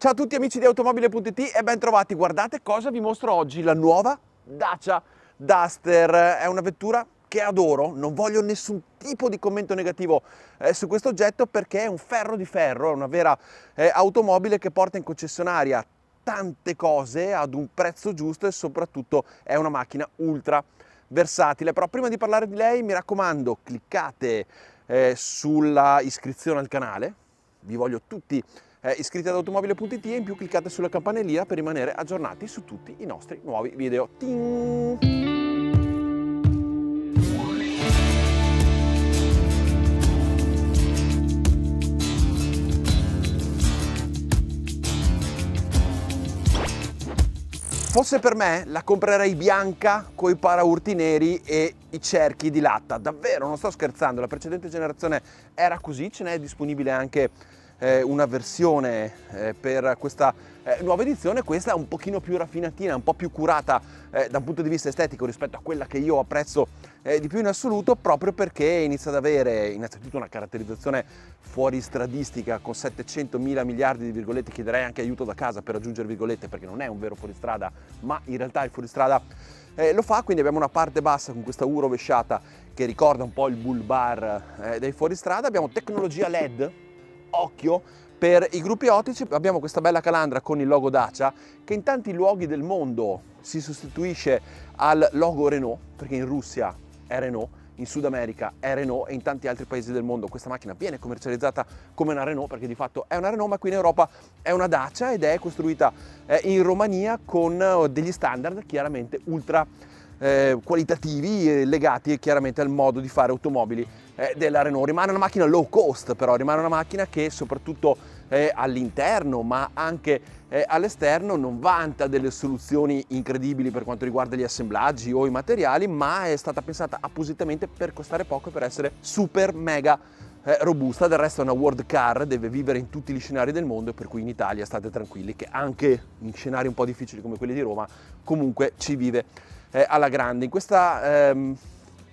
Ciao a tutti amici di automobile.it e bentrovati, guardate cosa vi mostro oggi, la nuova Dacia Duster, è una vettura che adoro, non voglio nessun tipo di commento negativo eh, su questo oggetto perché è un ferro di ferro, è una vera eh, automobile che porta in concessionaria tante cose ad un prezzo giusto e soprattutto è una macchina ultra versatile. Però prima di parlare di lei mi raccomando cliccate eh, sulla iscrizione al canale, vi voglio tutti eh, iscritti ad automobile.it e in più cliccate sulla campanellina per rimanere aggiornati su tutti i nostri nuovi video. Ting! Fosse per me la comprerei bianca con i paraurti neri e i cerchi di latta, davvero non sto scherzando, la precedente generazione era così, ce n'è disponibile anche eh, una versione eh, per questa eh, nuova edizione, questa è un pochino più raffinatina, un po' più curata eh, da un punto di vista estetico rispetto a quella che io apprezzo eh, di più in assoluto, proprio perché inizia ad avere innanzitutto una caratterizzazione fuoristradistica con 700 mila miliardi di virgolette, chiederei anche aiuto da casa per aggiungere virgolette perché non è un vero fuoristrada, ma in realtà il fuoristrada eh, lo fa, quindi abbiamo una parte bassa con questa U rovesciata che ricorda un po' il bull bar eh, dei fuoristrada, abbiamo tecnologia LED occhio per i gruppi ottici abbiamo questa bella calandra con il logo Dacia che in tanti luoghi del mondo si sostituisce al logo Renault perché in Russia è Renault, in Sud America è Renault e in tanti altri paesi del mondo questa macchina viene commercializzata come una Renault perché di fatto è una Renault ma qui in Europa è una Dacia ed è costruita eh, in Romania con eh, degli standard chiaramente ultra eh, qualitativi legati chiaramente al modo di fare automobili eh, della Renault. Rimane una macchina low cost però, rimane una macchina che soprattutto eh, all'interno ma anche eh, all'esterno non vanta delle soluzioni incredibili per quanto riguarda gli assemblaggi o i materiali ma è stata pensata appositamente per costare poco e per essere super mega eh, robusta, del resto è una world car, deve vivere in tutti gli scenari del mondo, per cui in Italia state tranquilli che anche in scenari un po' difficili come quelli di Roma comunque ci vive eh, alla grande. In questo ehm,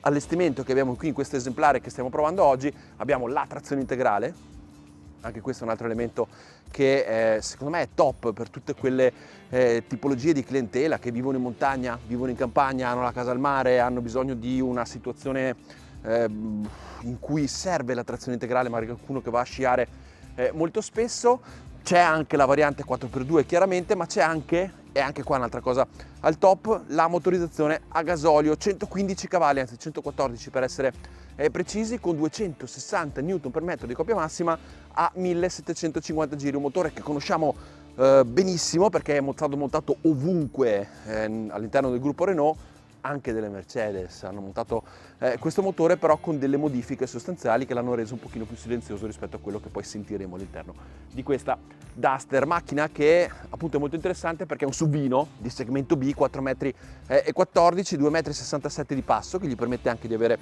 allestimento che abbiamo qui, in questo esemplare che stiamo provando oggi, abbiamo la trazione integrale, anche questo è un altro elemento che eh, secondo me è top per tutte quelle eh, tipologie di clientela che vivono in montagna, vivono in campagna, hanno la casa al mare, hanno bisogno di una situazione eh, in cui serve la trazione integrale, magari qualcuno che va a sciare eh, molto spesso c'è anche la variante 4x2 chiaramente, ma c'è anche, e anche qua un'altra cosa al top, la motorizzazione a gasolio, 115 cavalli, anzi 114 per essere eh, precisi, con 260 Nm di coppia massima a 1750 giri, un motore che conosciamo eh, benissimo perché è stato montato ovunque eh, all'interno del gruppo Renault, anche delle Mercedes, hanno montato eh, questo motore però con delle modifiche sostanziali che l'hanno reso un pochino più silenzioso rispetto a quello che poi sentiremo all'interno di questa Duster, macchina che appunto è molto interessante perché è un subino di segmento B, 4,14 m 2,67 m di passo che gli permette anche di avere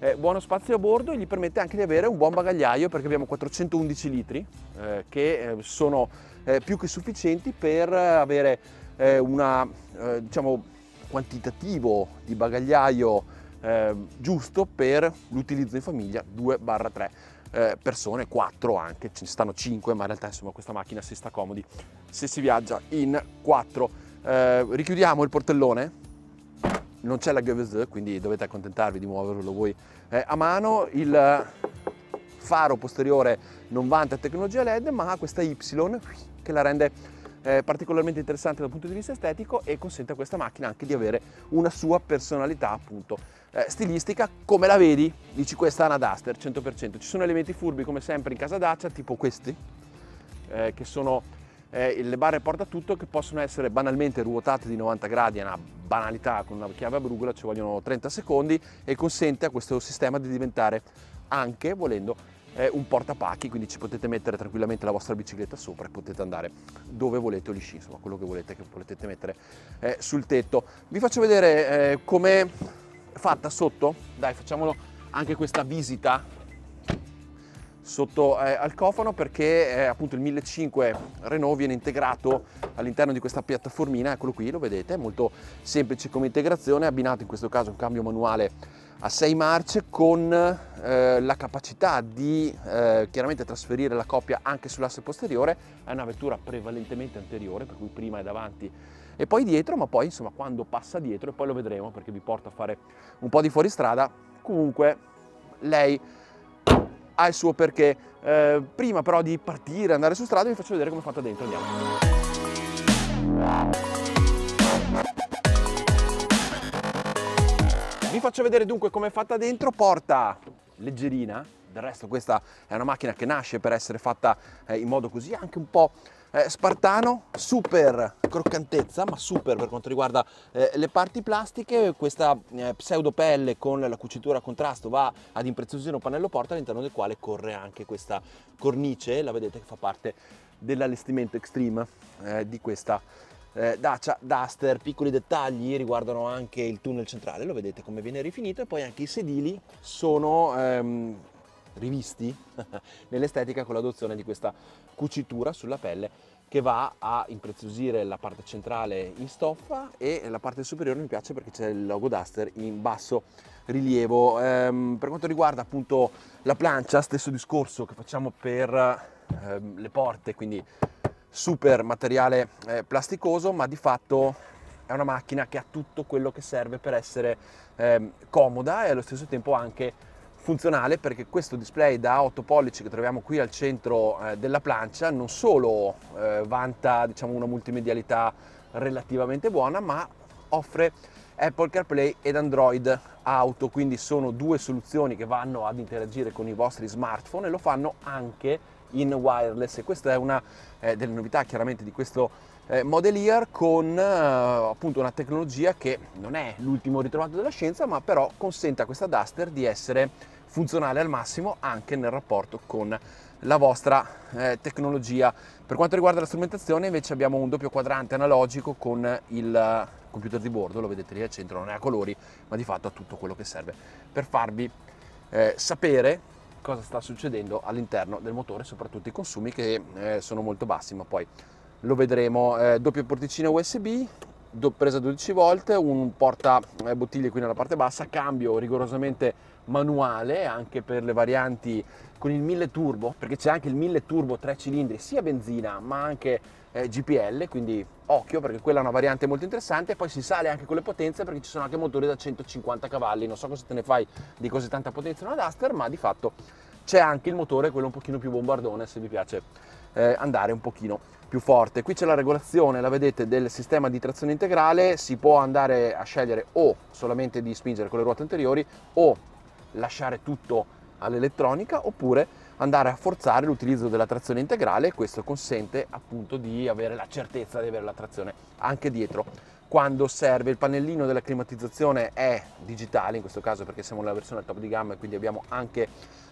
eh, buono spazio a bordo e gli permette anche di avere un buon bagagliaio perché abbiamo 411 litri eh, che eh, sono eh, più che sufficienti per eh, avere una diciamo quantitativo di bagagliaio eh, giusto per l'utilizzo in famiglia 2-3 eh, persone, 4 anche, ce ne stanno 5, ma in realtà insomma questa macchina si sta comodi se si viaggia in 4. Eh, richiudiamo il portellone, non c'è la GVZ, quindi dovete accontentarvi di muoverlo voi eh, a mano. Il faro posteriore non vanta tecnologia LED, ma ha questa Y che la rende eh, particolarmente interessante dal punto di vista estetico e consente a questa macchina anche di avere una sua personalità appunto eh, stilistica come la vedi dici questa è una Duster 100% ci sono elementi furbi come sempre in casa Dacia tipo questi eh, che sono eh, le barre porta tutto che possono essere banalmente ruotate di 90 gradi è una banalità con una chiave a brugola ci vogliono 30 secondi e consente a questo sistema di diventare anche volendo eh, un portapacchi, quindi ci potete mettere tranquillamente la vostra bicicletta sopra e potete andare dove volete o lì, insomma quello che volete, che potete mettere eh, sul tetto. Vi faccio vedere eh, com'è fatta sotto, dai facciamolo anche questa visita sotto eh, al cofano perché eh, appunto il 1500 Renault viene integrato all'interno di questa piattaformina, eccolo qui, lo vedete, molto semplice come integrazione, abbinato in questo caso un cambio manuale a 6 marce con eh, la capacità di eh, chiaramente trasferire la coppia anche sull'asse posteriore, è una vettura prevalentemente anteriore, per cui prima è davanti e poi dietro, ma poi insomma quando passa dietro, e poi lo vedremo perché vi porta a fare un po' di fuoristrada, comunque lei ha il suo perché. Eh, prima però di partire, andare su strada, vi faccio vedere come è fatta dentro, andiamo. Vi faccio vedere dunque come è fatta dentro, porta leggerina, del resto questa è una macchina che nasce per essere fatta eh, in modo così anche un po' eh, spartano, super croccantezza, ma super per quanto riguarda eh, le parti plastiche, questa eh, pseudo pelle con la cucitura a contrasto va ad impreziosire un pannello porta all'interno del quale corre anche questa cornice, la vedete che fa parte dell'allestimento extreme eh, di questa eh, Dacia Duster, piccoli dettagli riguardano anche il tunnel centrale, lo vedete come viene rifinito e poi anche i sedili sono ehm, rivisti nell'estetica con l'adozione di questa cucitura sulla pelle che va a impreziosire la parte centrale in stoffa e la parte superiore mi piace perché c'è il logo Duster in basso rilievo. Ehm, per quanto riguarda appunto la plancia, stesso discorso che facciamo per ehm, le porte, quindi super materiale eh, plasticoso, ma di fatto è una macchina che ha tutto quello che serve per essere eh, comoda e allo stesso tempo anche funzionale perché questo display da 8 pollici che troviamo qui al centro eh, della plancia non solo eh, vanta diciamo, una multimedialità relativamente buona ma offre Apple CarPlay ed Android Auto quindi sono due soluzioni che vanno ad interagire con i vostri smartphone e lo fanno anche in wireless e questa è una eh, delle novità chiaramente di questo eh, Modelier con eh, appunto una tecnologia che non è l'ultimo ritrovato della scienza ma però consente a questa Duster di essere funzionale al massimo anche nel rapporto con la vostra eh, tecnologia. Per quanto riguarda la strumentazione invece abbiamo un doppio quadrante analogico con il eh, computer di bordo, lo vedete lì al centro, non è a colori ma di fatto ha tutto quello che serve per farvi eh, sapere cosa sta succedendo all'interno del motore, soprattutto i consumi che eh, sono molto bassi, ma poi lo vedremo. Eh, doppio porticino USB, do, presa 12 volt, un porta eh, bottiglie qui nella parte bassa, cambio rigorosamente manuale anche per le varianti con il 1000 turbo, perché c'è anche il 1000 turbo 3 cilindri, sia benzina ma anche eh, GPL, quindi occhio perché quella è una variante molto interessante e poi si sale anche con le potenze perché ci sono anche motori da 150 cavalli, non so cosa te ne fai di così tanta potenza in una Duster, ma di fatto c'è anche il motore, quello un pochino più bombardone se vi piace eh, andare un pochino più forte. Qui c'è la regolazione, la vedete, del sistema di trazione integrale, si può andare a scegliere o solamente di spingere con le ruote anteriori o lasciare tutto all'elettronica oppure andare a forzare l'utilizzo della trazione integrale e questo consente appunto di avere la certezza di avere la trazione anche dietro quando serve il pannellino della climatizzazione è digitale in questo caso perché siamo nella versione top di gamma e quindi abbiamo anche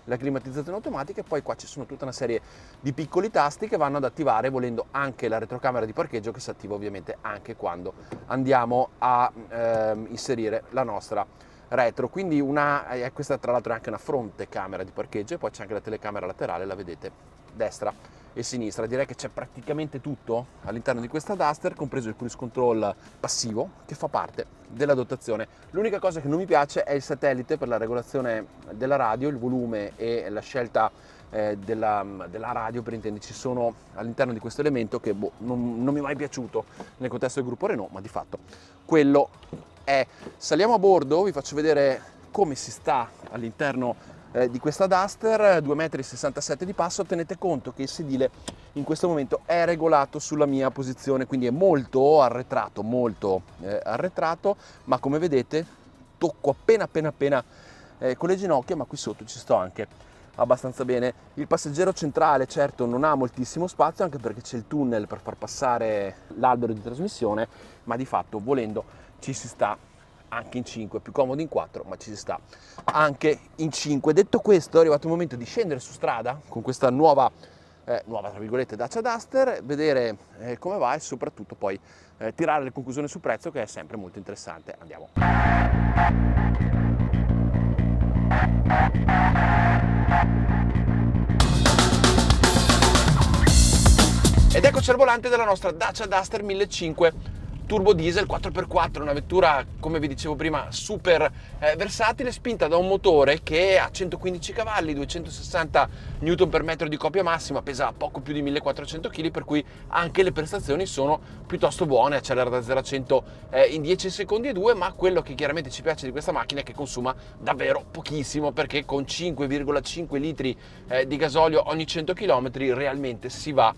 la climatizzazione automatica e poi qua ci sono tutta una serie di piccoli tasti che vanno ad attivare volendo anche la retrocamera di parcheggio che si attiva ovviamente anche quando andiamo a ehm, inserire la nostra retro, quindi una, eh, eh, questa tra l'altro è anche una fronte camera di parcheggio e poi c'è anche la telecamera laterale, la vedete destra e sinistra, direi che c'è praticamente tutto all'interno di questa Duster, compreso il cruise control passivo che fa parte della dotazione. L'unica cosa che non mi piace è il satellite per la regolazione della radio, il volume e la scelta eh, della, della, radio, per intendere ci sono all'interno di questo elemento che boh, non, non mi è mai piaciuto nel contesto del gruppo Renault, ma di fatto quello è. Saliamo a bordo, vi faccio vedere come si sta all'interno eh, di questa Duster, 2,67 m di passo, tenete conto che il sedile in questo momento è regolato sulla mia posizione, quindi è molto arretrato, molto eh, arretrato, ma come vedete tocco appena appena appena eh, con le ginocchia, ma qui sotto ci sto anche abbastanza bene. Il passeggero centrale certo non ha moltissimo spazio anche perché c'è il tunnel per far passare l'albero di trasmissione, ma di fatto volendo ci si sta anche in 5, più comodo in 4, ma ci si sta anche in 5. Detto questo, è arrivato il momento di scendere su strada con questa nuova eh, nuova tra virgolette Dacia Duster, vedere eh, come va e soprattutto poi eh, tirare le conclusioni sul prezzo che è sempre molto interessante. Andiamo. Ed eccoci al volante della nostra Dacia Duster 1500 turbo diesel 4x4, una vettura come vi dicevo prima super eh, versatile, spinta da un motore che ha 115 cavalli, 260 Nm di coppia massima, pesa poco più di 1400 kg, per cui anche le prestazioni sono piuttosto buone, accelera da 0 a 100 eh, in 10 secondi e 2, ma quello che chiaramente ci piace di questa macchina è che consuma davvero pochissimo, perché con 5,5 litri eh, di gasolio ogni 100 km realmente si va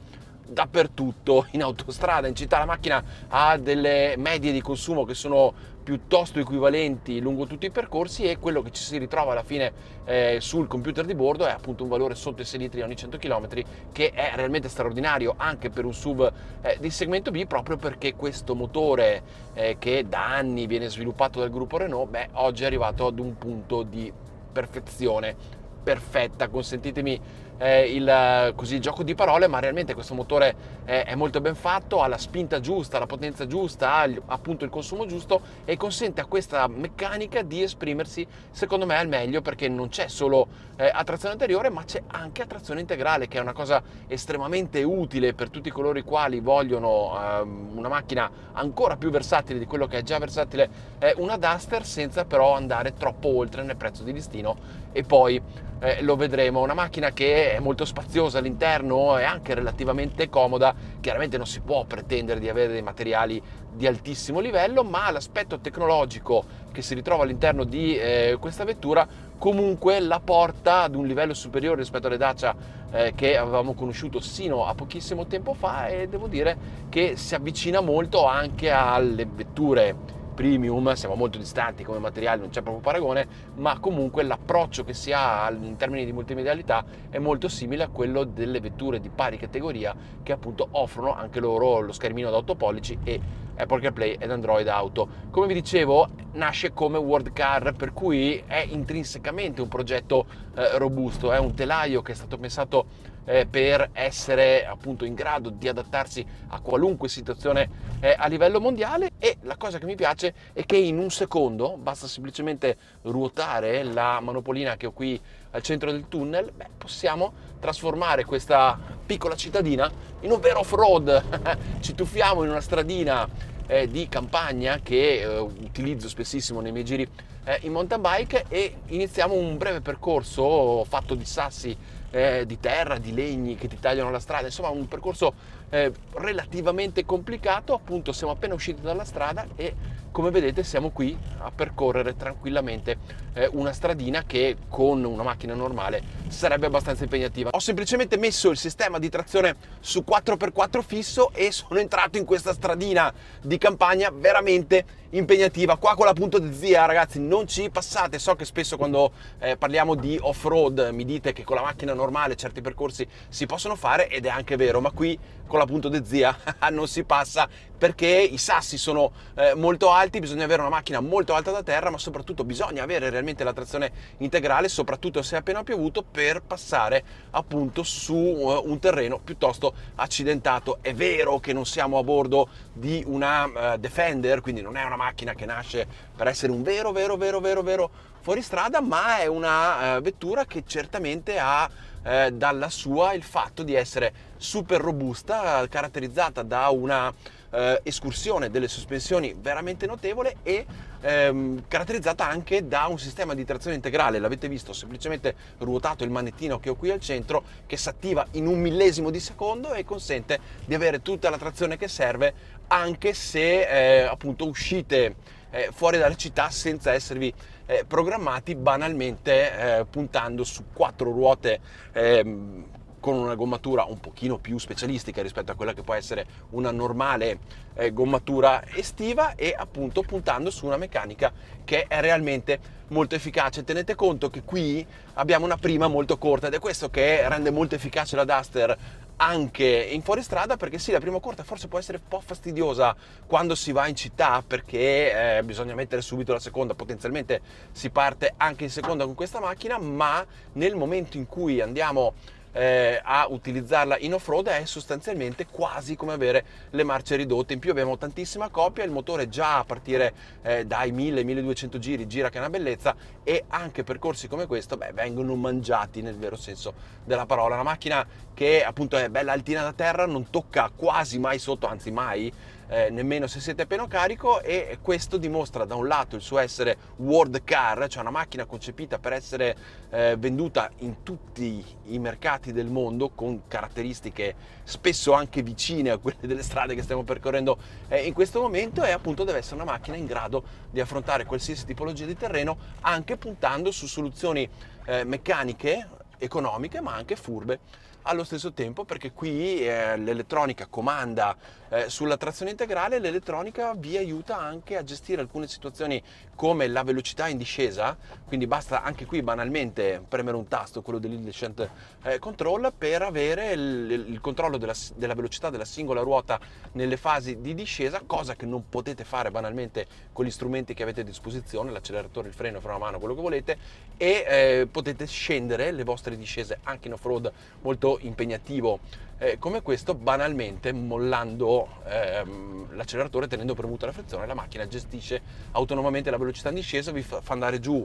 dappertutto, in autostrada, in città, la macchina ha delle medie di consumo che sono piuttosto equivalenti lungo tutti i percorsi e quello che ci si ritrova alla fine eh, sul computer di bordo è appunto un valore sotto i 6 litri ogni 100 km che è realmente straordinario anche per un sub eh, di segmento B proprio perché questo motore eh, che da anni viene sviluppato dal gruppo Renault beh, oggi è arrivato ad un punto di perfezione perfetta consentitemi eh, il, così, il, gioco di parole, ma realmente questo motore eh, è molto ben fatto, ha la spinta giusta, la potenza giusta, ha appunto il consumo giusto e consente a questa meccanica di esprimersi secondo me al meglio perché non c'è solo eh, a anteriore ma c'è anche attrazione integrale che è una cosa estremamente utile per tutti coloro i quali vogliono ehm, una macchina ancora più versatile di quello che è già versatile eh, una Duster senza però andare troppo oltre nel prezzo di listino e poi eh, lo vedremo. Una macchina che è molto spaziosa all'interno, e anche relativamente comoda, chiaramente non si può pretendere di avere dei materiali di altissimo livello, ma l'aspetto tecnologico che si ritrova all'interno di eh, questa vettura comunque la porta ad un livello superiore rispetto alle Dacia eh, che avevamo conosciuto sino a pochissimo tempo fa e devo dire che si avvicina molto anche alle vetture premium, siamo molto distanti come materiale, non c'è proprio paragone, ma comunque l'approccio che si ha in termini di multimedialità è molto simile a quello delle vetture di pari categoria che appunto offrono anche loro lo schermino da 8 pollici e Apple CarPlay ed Android Auto. Come vi dicevo, nasce come World Car, per cui è intrinsecamente un progetto eh, robusto, è un telaio che è stato pensato eh, per essere appunto in grado di adattarsi a qualunque situazione eh, a livello mondiale e la cosa che mi piace è che in un secondo basta semplicemente ruotare la manopolina che ho qui al centro del tunnel, beh, possiamo trasformare questa piccola cittadina in un vero off-road. Ci tuffiamo in una stradina eh, di campagna che eh, utilizzo spessissimo nei miei giri eh, in mountain bike e iniziamo un breve percorso fatto di sassi eh, di terra, di legni che ti tagliano la strada, insomma un percorso eh, relativamente complicato, appunto siamo appena usciti dalla strada e come vedete siamo qui a percorrere tranquillamente eh, una stradina che con una macchina normale sarebbe abbastanza impegnativa. Ho semplicemente messo il sistema di trazione su 4x4 fisso e sono entrato in questa stradina di campagna veramente impegnativa. Qua con la punto di zia ragazzi non ci passate, so che spesso quando eh, parliamo di off-road mi dite che con la macchina normale certi percorsi si possono fare ed è anche vero, ma qui con la punto di zia non si passa perché i sassi sono eh, molto alti, bisogna avere una macchina molto alta da terra, ma soprattutto bisogna avere realmente la trazione integrale, soprattutto se è appena piovuto, per passare appunto su uh, un terreno piuttosto accidentato. È vero che non siamo a bordo di una uh, Defender, quindi non è una macchina che nasce per essere un vero, vero, vero, vero, vero fuoristrada, ma è una uh, vettura che certamente ha dalla sua il fatto di essere super robusta, caratterizzata da una eh, escursione delle sospensioni veramente notevole e ehm, caratterizzata anche da un sistema di trazione integrale. L'avete visto, semplicemente ruotato il manettino che ho qui al centro che si attiva in un millesimo di secondo e consente di avere tutta la trazione che serve anche se eh, appunto uscite eh, fuori dalla città senza esservi eh, programmati banalmente eh, puntando su quattro ruote ehm, con una gommatura un pochino più specialistica rispetto a quella che può essere una normale eh, gommatura estiva e appunto puntando su una meccanica che è realmente molto efficace. Tenete conto che qui abbiamo una prima molto corta ed è questo che rende molto efficace la Duster anche in fuoristrada perché sì la prima corta forse può essere un po' fastidiosa quando si va in città perché eh, bisogna mettere subito la seconda potenzialmente si parte anche in seconda con questa macchina ma nel momento in cui andiamo eh, a utilizzarla in off-road è sostanzialmente quasi come avere le marce ridotte. In più abbiamo tantissima coppia, il motore già a partire eh, dai 1000-1200 giri gira che è una bellezza e anche percorsi come questo beh, vengono mangiati nel vero senso della parola. Una macchina che appunto è bella altina da terra, non tocca quasi mai sotto, anzi mai eh, nemmeno se siete appena carico e questo dimostra da un lato il suo essere world car, cioè una macchina concepita per essere eh, venduta in tutti i mercati del mondo con caratteristiche spesso anche vicine a quelle delle strade che stiamo percorrendo eh, in questo momento e appunto deve essere una macchina in grado di affrontare qualsiasi tipologia di terreno anche puntando su soluzioni eh, meccaniche, economiche ma anche furbe allo stesso tempo perché qui eh, l'elettronica comanda eh, sulla trazione integrale, l'elettronica vi aiuta anche a gestire alcune situazioni come la velocità in discesa, quindi basta anche qui banalmente premere un tasto, quello dell'Indecent eh, Control, per avere il, il controllo della, della velocità della singola ruota nelle fasi di discesa, cosa che non potete fare banalmente con gli strumenti che avete a disposizione, l'acceleratore, il freno, fra una mano, quello che volete, e eh, potete scendere le vostre discese anche in off-road molto impegnativo eh, come questo banalmente mollando ehm, l'acceleratore tenendo premuta la frizione la macchina gestisce autonomamente la velocità in discesa vi fa, andare giù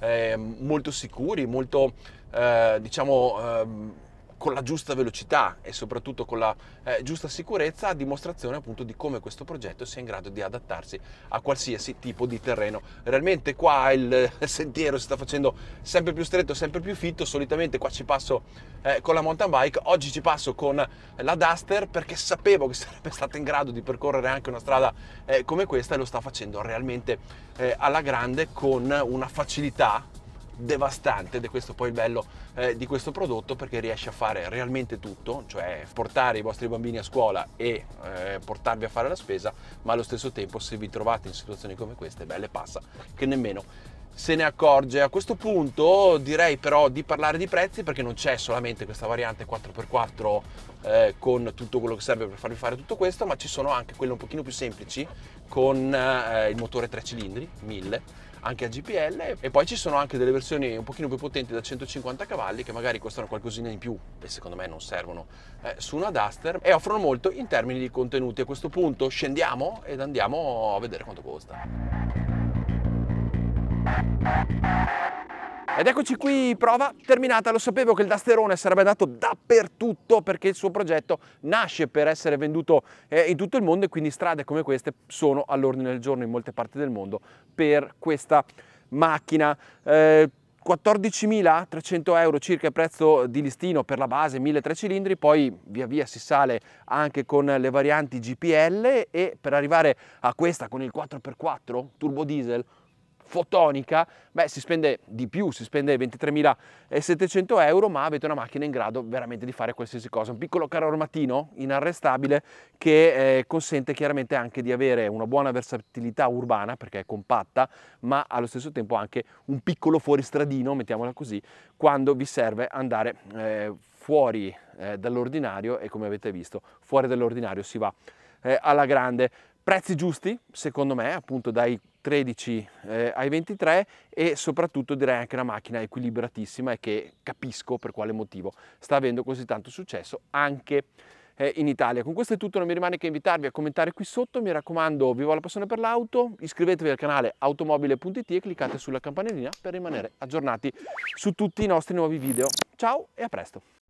eh, molto sicuri molto eh, diciamo ehm, con la giusta velocità e soprattutto con la eh, giusta sicurezza a dimostrazione appunto di come questo progetto sia in grado di adattarsi a qualsiasi tipo di terreno. Realmente qua il eh, sentiero si sta facendo sempre più stretto, sempre più fitto, solitamente qua ci passo eh, con la mountain bike, oggi ci passo con la Duster perché sapevo che sarebbe stata in grado di percorrere anche una strada eh, come questa e lo sta facendo realmente eh, alla grande con una facilità devastante ed è questo poi il bello eh, di questo prodotto perché riesce a fare realmente tutto, cioè portare i vostri bambini a scuola e eh, portarvi a fare la spesa, ma allo stesso tempo se vi trovate in situazioni come queste, belle passa che nemmeno se ne accorge. A questo punto direi però di parlare di prezzi perché non c'è solamente questa variante 4x4 eh, con tutto quello che serve per farvi fare tutto questo, ma ci sono anche quelle un pochino più semplici con eh, il motore 3 cilindri 1000 anche a GPL e poi ci sono anche delle versioni un pochino più potenti da 150 cavalli che magari costano qualcosina in più e secondo me non servono eh, su una Duster e offrono molto in termini di contenuti. A questo punto scendiamo ed andiamo a vedere quanto costa. Ed eccoci qui, prova terminata. Lo sapevo che il Dasterone sarebbe andato dappertutto perché il suo progetto nasce per essere venduto eh, in tutto il mondo e quindi strade come queste sono all'ordine del giorno in molte parti del mondo per questa macchina. Eh, 14.300 euro circa il prezzo di listino per la base 1.300 cilindri, poi via via si sale anche con le varianti GPL e per arrivare a questa con il 4x4 turbo diesel fotonica, beh, si spende di più, si spende 23.700 euro, ma avete una macchina in grado veramente di fare qualsiasi cosa. Un piccolo carro armatino inarrestabile che eh, consente chiaramente anche di avere una buona versatilità urbana, perché è compatta, ma allo stesso tempo anche un piccolo fuoristradino, mettiamola così, quando vi serve andare eh, fuori eh, dall'ordinario e come avete visto, fuori dall'ordinario si va eh, alla grande. Prezzi giusti, secondo me, appunto dai 13 eh, ai 23 e soprattutto direi anche una macchina equilibratissima e che capisco per quale motivo sta avendo così tanto successo anche eh, in Italia. Con questo è tutto, non mi rimane che invitarvi a commentare qui sotto, mi raccomando vivo vuole la passione per l'auto, iscrivetevi al canale automobile.it e cliccate sulla campanellina per rimanere aggiornati su tutti i nostri nuovi video. Ciao e a presto!